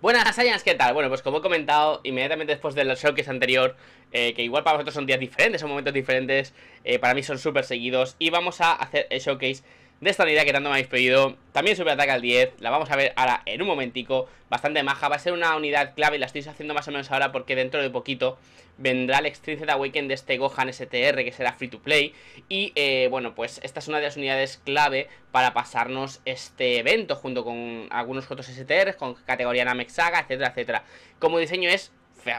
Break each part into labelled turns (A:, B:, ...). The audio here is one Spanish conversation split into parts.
A: Buenas hazañas, ¿qué tal? Bueno, pues como he comentado, inmediatamente después del showcase anterior, eh, que igual para vosotros son días diferentes, son momentos diferentes, eh, para mí son súper seguidos, y vamos a hacer el showcase de esta unidad que tanto me habéis pedido. También superataca al 10, la vamos a ver ahora en un momentico. Bastante maja, va a ser una unidad clave la estoy haciendo más o menos ahora porque dentro de poquito vendrá el Extrinset Awaken de este Gohan STR que será free to play. Y eh, bueno, pues esta es una de las unidades clave para pasarnos este evento junto con algunos otros STR con categoría Namek Saga, etcétera, etcétera. Como diseño es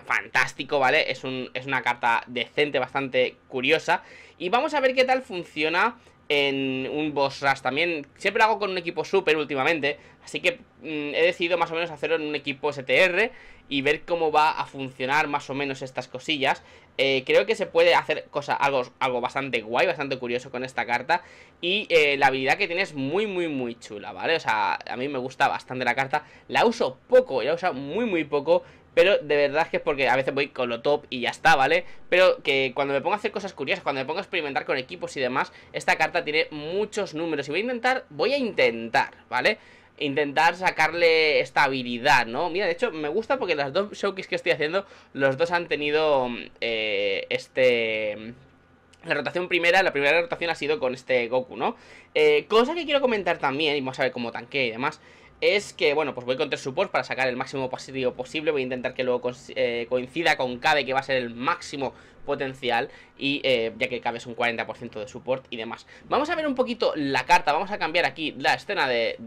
A: fantástico, ¿vale? Es, un, es una carta decente, bastante curiosa. Y vamos a ver qué tal funciona en un boss rush también. Siempre lo hago con un equipo super últimamente, así que mm, he decidido más o menos hacerlo en un equipo STR y ver cómo va a funcionar más o menos estas cosillas. Eh, creo que se puede hacer cosa, algo, algo bastante guay, bastante curioso con esta carta y eh, la habilidad que tiene es muy, muy, muy chula, ¿vale? O sea, a mí me gusta bastante la carta, la uso poco, la uso muy, muy poco pero de verdad que es porque a veces voy con lo top y ya está, ¿vale? Pero que cuando me pongo a hacer cosas curiosas, cuando me pongo a experimentar con equipos y demás, esta carta tiene muchos números. Y voy a intentar, voy a intentar, ¿vale? intentar sacarle esta habilidad, ¿no? Mira, de hecho, me gusta porque las dos showcase que estoy haciendo, los dos han tenido eh, este... La rotación primera, la primera rotación ha sido con este Goku, ¿no? Eh, cosa que quiero comentar también, y vamos a ver cómo tanquea y demás, es que, bueno, pues voy con tres supports para sacar el máximo pasillo posible. Voy a intentar que luego eh, coincida con Cabe, que va a ser el máximo potencial y eh, ya que cabes un 40% de support y demás. Vamos a ver un poquito la carta, vamos a cambiar aquí la escena de,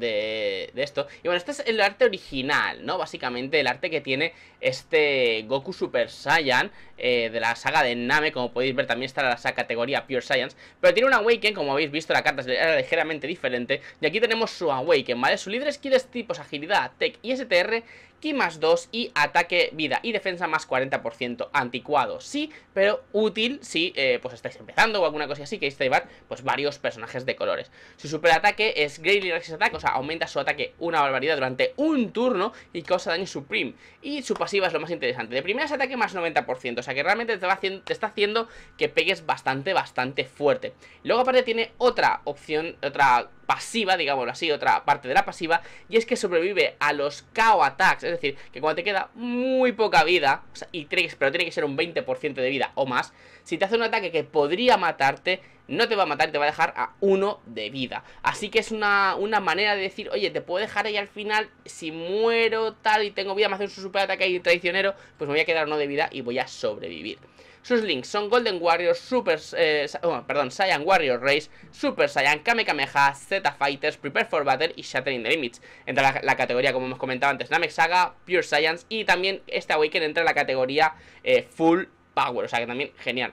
A: esto. Y bueno, este es el arte original, ¿no? Básicamente el arte que tiene este Goku Super Saiyan eh, de la saga de Name, como podéis ver también está en la categoría Pure Science, pero tiene un Awaken, como habéis visto la carta era ligeramente diferente, y aquí tenemos su Awaken, ¿vale? Su líder skill tipos agilidad, tech y STR ki más 2 y ataque, vida y defensa más 40%. Anticuado, sí, pero útil si eh, pues estáis empezando o alguna cosa así, Que llevar pues varios personajes de colores. Su superataque es Greatly Resist Attack, o sea, aumenta su ataque una barbaridad durante un turno y causa daño supreme. Y su pasiva es lo más interesante. De primera es ataque más 90%, o sea que realmente te está haciendo que pegues bastante, bastante fuerte. Luego aparte tiene otra opción, otra pasiva, digámoslo así, otra parte de la pasiva, y es que sobrevive a los KO attacks, es decir, que cuando te queda muy poca vida, y pero tiene que ser un 20% de vida o más, si te hace un ataque que podría matarte, no te va a matar, te va a dejar a uno de vida. Así que es una, una manera de decir, oye, te puedo dejar ahí al final, si muero tal y tengo vida, me hace un super ataque y traicionero, pues me voy a quedar uno de vida y voy a sobrevivir. Sus links son Golden Warriors, Super, eh, oh, perdón, Saiyan Warrior Race, Super Saiyan, Kamehameha, Z Fighters, Prepare for Battle y Shattering the Limits. Entra la, categoría, como hemos comentado antes, Namek Saga, Pure Science y también este Awaken entra en la categoría eh, Full Power, o sea que también genial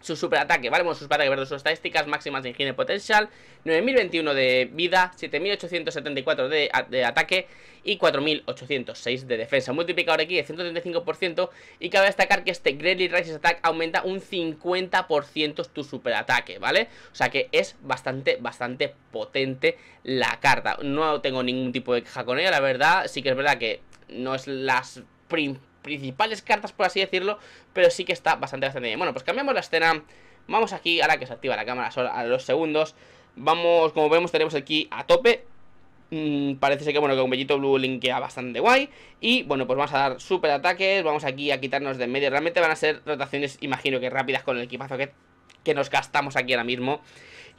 A: su superataque, ¿vale? Bueno, su superataque verde sus estadísticas máximas de higiene potencial 9021 de vida, 7874 de, ataque y 4806 de defensa. multiplicador aquí de 135% y cabe destacar que este Greatly Rises Attack aumenta un 50% tu superataque, ¿vale? O sea que es bastante, bastante potente la carta. No tengo ningún tipo de queja con ella, la verdad. Sí que es verdad que no es las principales cartas, por así decirlo, pero sí que está bastante, bastante bien. Bueno, pues cambiamos la escena, vamos aquí, ahora que se activa la cámara solo a los segundos, vamos, como vemos tenemos aquí a tope, mm, parece que bueno, que un Bellito Blue queda bastante guay, y bueno, pues vamos a dar super ataques, vamos aquí a quitarnos de en medio, realmente van a ser rotaciones, imagino que rápidas con el equipazo que que nos gastamos aquí ahora mismo.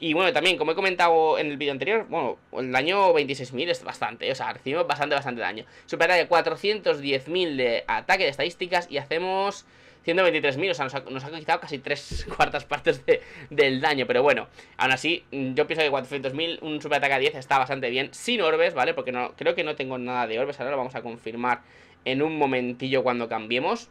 A: Y bueno, también, como he comentado en el vídeo anterior, bueno, el daño 26.000 es bastante, o sea, recibimos bastante, bastante daño. Supera de 410.000 de ataque de estadísticas y hacemos 123.000, o sea, nos ha, nos quitado casi tres cuartas partes del daño, pero bueno, aún así, yo pienso que 400.000, un superataque a 10 está bastante bien, sin orbes, ¿vale? Porque no creo que no tengo nada de orbes, ahora lo vamos a confirmar en un momentillo cuando cambiemos.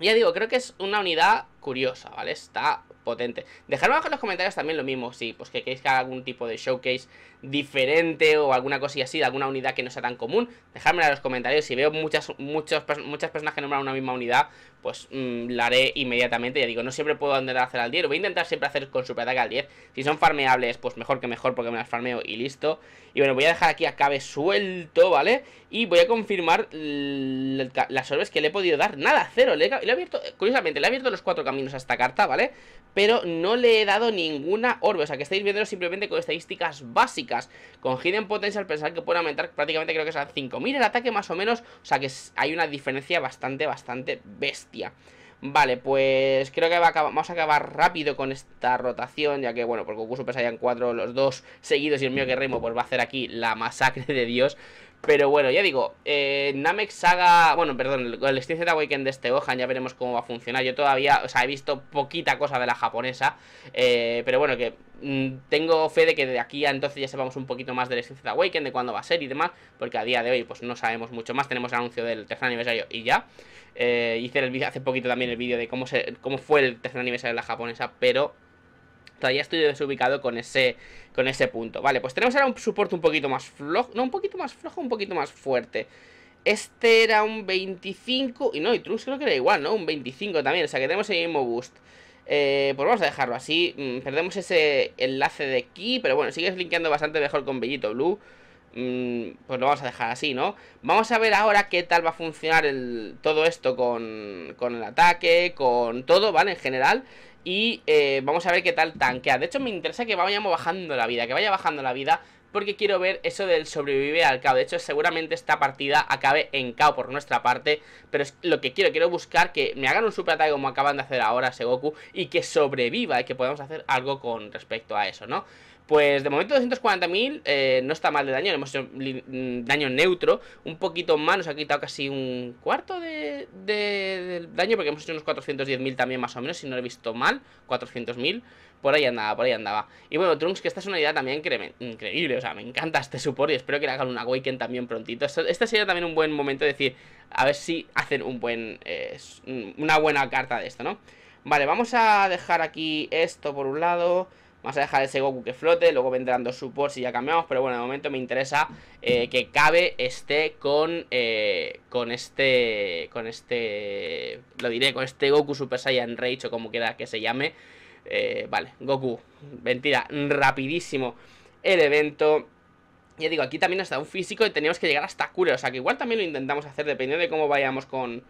A: Ya digo, creo que es una unidad curiosa, ¿vale? Está potente. Dejadme abajo en los comentarios también lo mismo, si pues que queréis que haga algún tipo de showcase diferente o alguna cosilla así, de alguna unidad que no sea tan común. Dejadme en los comentarios, si veo muchas, muchas personas que nombran una misma unidad, pues mm, la haré inmediatamente. Ya digo, no siempre puedo andar a hacer al 10, voy a intentar siempre hacer con superataque al 10. Si son farmeables, pues mejor que mejor porque me las farmeo y listo. Y bueno, voy a dejar aquí a cabe suelto, ¿vale? Y voy a confirmar las orbes que le he podido dar. Nada, cero, le he, le he abierto, curiosamente, le he abierto los cuatro menos a esta carta, ¿vale? Pero no le he dado ninguna orbe, o sea que estáis viendo simplemente con estadísticas básicas. Con Hidden Potential pensar que puede aumentar prácticamente creo que es a 5000 el ataque más o menos, o sea que hay una diferencia bastante, bastante bestia. Vale, pues creo que vamos a acabar rápido con esta rotación, ya que, bueno, porque Goku Super Saiyan 4, los dos seguidos y el mío que remo, pues va a hacer aquí la masacre de Dios. Pero bueno, ya digo, eh, Namek Saga, bueno, perdón, el Z Awaken de este Gohan, ya veremos cómo va a funcionar. Yo todavía, o sea, he visto poquita cosa de la japonesa, eh, pero bueno, que mm, tengo fe de que de aquí a entonces ya sepamos un poquito más del Z Awaken, de cuándo va a ser y demás, porque a día de hoy pues no sabemos mucho más, tenemos el anuncio del tercer aniversario y ya. Eh, hice el, hace poquito también el vídeo de cómo, se, cómo fue el tercer aniversario de la japonesa, pero todavía estoy desubicado con ese, con ese punto. Vale, pues tenemos ahora un soporte un poquito más flojo, no, un poquito más flojo, un poquito más fuerte. Este era un 25, y no, y Trux creo que era igual, ¿no? Un 25 también, o sea que tenemos el mismo boost. Eh, pues vamos a dejarlo así, mm, perdemos ese enlace de aquí, pero bueno, sigue linkeando bastante mejor con Bellito Blue mm, pues lo vamos a dejar así, ¿no? Vamos a ver ahora qué tal va a funcionar todo esto con, con, el ataque, con todo, ¿vale? En general y eh, vamos a ver qué tal tanquea. De hecho, me interesa que vayamos bajando la vida, que vaya bajando la vida porque quiero ver eso del sobrevive al KO. De hecho, seguramente esta partida acabe en KO por nuestra parte, pero es lo que quiero, quiero buscar que me hagan un super ataque como acaban de hacer ahora Goku, y que sobreviva y que podamos hacer algo con respecto a eso, ¿no? Pues de momento 240.000 eh, no está mal de daño, le hemos hecho mm, daño neutro, un poquito más, nos ha quitado casi un cuarto de, de daño porque hemos hecho unos 410.000 también más o menos, si no lo he visto mal, 400.000. Por ahí andaba, por ahí andaba. Y bueno, Trunks, que esta es una idea también increíble. O sea, me encanta este support y espero que le hagan una Waken también prontito. este sería también un buen momento de decir, a ver si hacen un buen, eh, mm, una buena carta de esto, ¿no? Vale, vamos a dejar aquí esto por un lado. Vamos a dejar ese Goku que flote, luego vendrán dos supports y ya cambiamos, pero bueno, de momento me interesa eh, que Cabe esté con, eh, con este, con este, lo diré, con este Goku Super Saiyan Rage o como quiera que se llame. Eh, vale, Goku. Mentira, rapidísimo el evento. Ya digo, aquí también está un físico y tenemos que llegar hasta Cure. O sea que igual también lo intentamos hacer dependiendo de cómo vayamos con,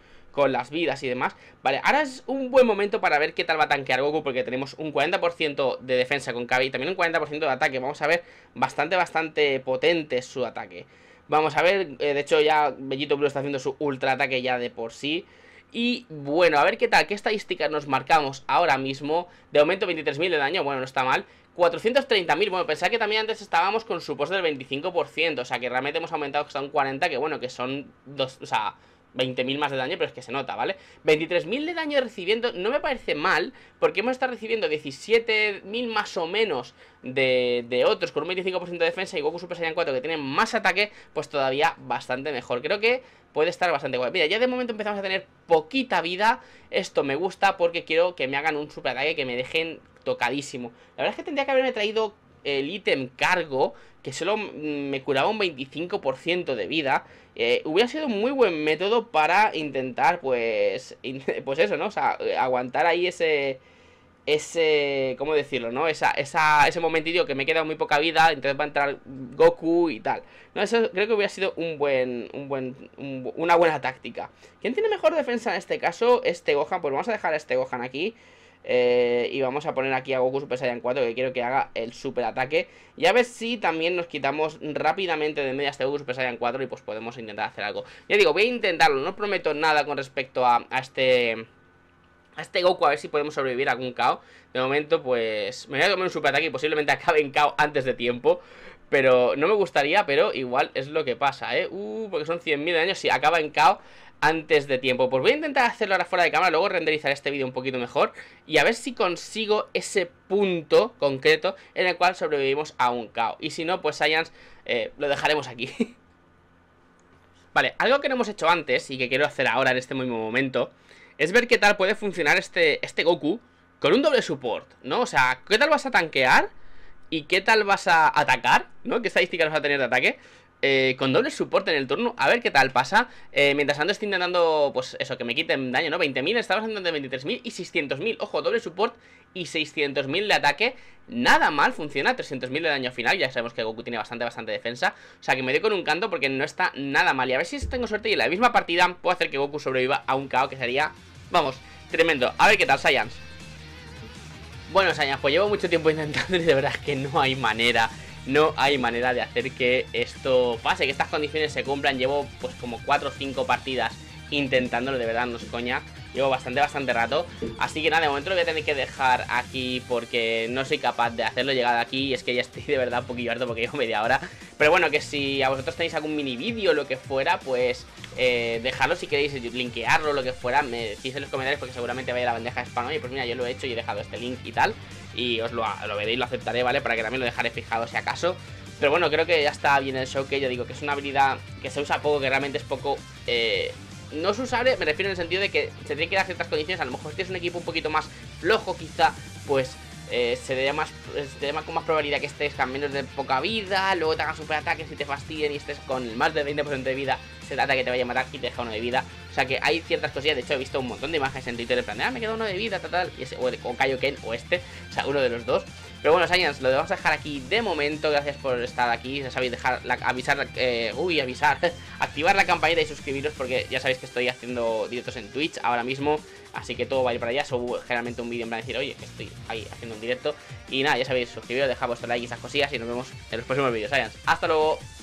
A: las vidas y demás. Vale, ahora es un buen momento para ver qué tal va a tanquear Goku porque tenemos un 40% de defensa con Kabe y también un 40% de ataque. Vamos a ver, bastante, bastante potente su ataque. Vamos a ver, eh, de hecho ya Bellito Blue está haciendo su ultra ataque ya de por sí. Y bueno, a ver qué tal, qué estadísticas nos marcamos ahora mismo. De aumento 23.000 de daño, bueno, no está mal. 430.000, bueno, pensaba que también antes estábamos con su post del 25%, o sea que realmente hemos aumentado hasta un 40%, que bueno, que son dos, o sea, 20.000 más de daño, pero es que se nota, ¿vale? 23.000 de daño recibiendo, no me parece mal, porque hemos estado recibiendo 17.000 más o menos de, de otros con un 25% de defensa y Goku Super Saiyan 4 que tienen más ataque, pues todavía bastante mejor. Creo que puede estar bastante guay. Mira, ya de momento empezamos a tener poquita vida. Esto me gusta porque quiero que me hagan un super ataque, que me dejen tocadísimo. La verdad es que tendría que haberme traído el ítem cargo, que solo me curaba un 25% de vida, eh, hubiera sido un muy buen método para intentar, pues, pues eso, ¿no? O sea, aguantar ahí ese, ese, ¿cómo decirlo, no? ese momentillo que me queda muy poca vida, entonces va a entrar Goku y tal. No, eso creo que hubiera sido un buen, un buen, una buena táctica. ¿Quién tiene mejor defensa en este caso? Este Gohan, pues vamos a dejar a este Gohan aquí. Eh, y vamos a poner aquí a Goku Super Saiyan 4 que quiero que haga el super ataque. Y a ver si también nos quitamos rápidamente de media este Goku Super Saiyan 4 y pues podemos intentar hacer algo. Ya digo, voy a intentarlo, no prometo nada con respecto a, a este... A este Goku a ver si podemos sobrevivir a algún KO De momento pues me voy a comer un super ataque y posiblemente acabe en KO antes de tiempo Pero no me gustaría, pero igual es lo que pasa, ¿eh? Uh, porque son 100.000 daño, si acaba en KO antes de tiempo. Pues voy a intentar hacerlo ahora fuera de cámara, luego renderizar este vídeo un poquito mejor y a ver si consigo ese punto concreto en el cual sobrevivimos a un caos. Y si no, pues Science eh, lo dejaremos aquí. vale, algo que no hemos hecho antes y que quiero hacer ahora en este mismo momento es ver qué tal puede funcionar este, este Goku con un doble support, ¿no? O sea, ¿qué tal vas a tanquear? ¿Y qué tal vas a atacar? ¿No? ¿Qué estadísticas vas a tener de ataque? Eh, con doble soporte en el turno. A ver qué tal pasa. Eh, mientras tanto estoy intentando, pues eso, que me quiten daño, ¿no? 20.000, estaba de 23.000 y 600.000. Ojo, doble support y 600.000 de ataque. Nada mal, funciona. 300.000 de daño final. Ya sabemos que Goku tiene bastante, bastante defensa. O sea, que me dio con un canto porque no está nada mal. Y a ver si tengo suerte y en la misma partida puedo hacer que Goku sobreviva a un KO que sería, vamos, tremendo. A ver qué tal, Saiyans. Bueno, Saiyans, pues llevo mucho tiempo intentando y de verdad es que no hay manera no hay manera de hacer que esto pase, que estas condiciones se cumplan. Llevo pues como 4 o 5 partidas intentándolo, de verdad, no es coña. Llevo bastante, bastante rato. Así que nada, de momento lo voy a tener que dejar aquí porque no soy capaz de hacerlo llegado aquí. Y es que ya estoy de verdad un poquillo harto porque llevo media hora. Pero bueno, que si a vosotros tenéis algún mini vídeo o lo que fuera, pues eh, dejadlo si queréis linkearlo lo que fuera. Me decís en los comentarios porque seguramente vaya la bandeja de spam. Oye, pues mira, yo lo he hecho y he dejado este link y tal. Y os lo, lo veréis, lo aceptaré, ¿vale? Para que también lo dejaré fijado si acaso. Pero bueno, creo que ya está bien el show que yo digo que es una habilidad que se usa poco, que realmente es poco eh, no es usable, me refiero en el sentido de que se tiene que dar ciertas condiciones. A lo mejor si es un equipo un poquito más flojo, quizá, pues eh, se te eh, da más con más probabilidad que estés con menos de poca vida, luego te hagan superataques y te fastidien y estés con más de 20% de vida, se trata que te vaya a matar y te deja uno de vida. O sea que hay ciertas cosillas, de hecho he visto un montón de imágenes en Twitter de plan, ah, me queda uno de vida, tal, tal, y ese, o, el, o Kaioken o este, o sea, uno de los dos. Pero bueno, Science, lo vamos a dejar aquí de momento. Gracias por estar aquí. Ya sabéis, dejar avisar, eh, uy, avisar, activar la campanita y suscribiros porque ya sabéis que estoy haciendo directos en Twitch ahora mismo. Así que todo va a ir para allá. Subo generalmente un vídeo en plan decir, oye, que estoy ahí haciendo un directo. Y nada, ya sabéis, suscribiros, dejad vuestro like y esas cosillas. Y nos vemos en los próximos vídeos, Science. Hasta luego.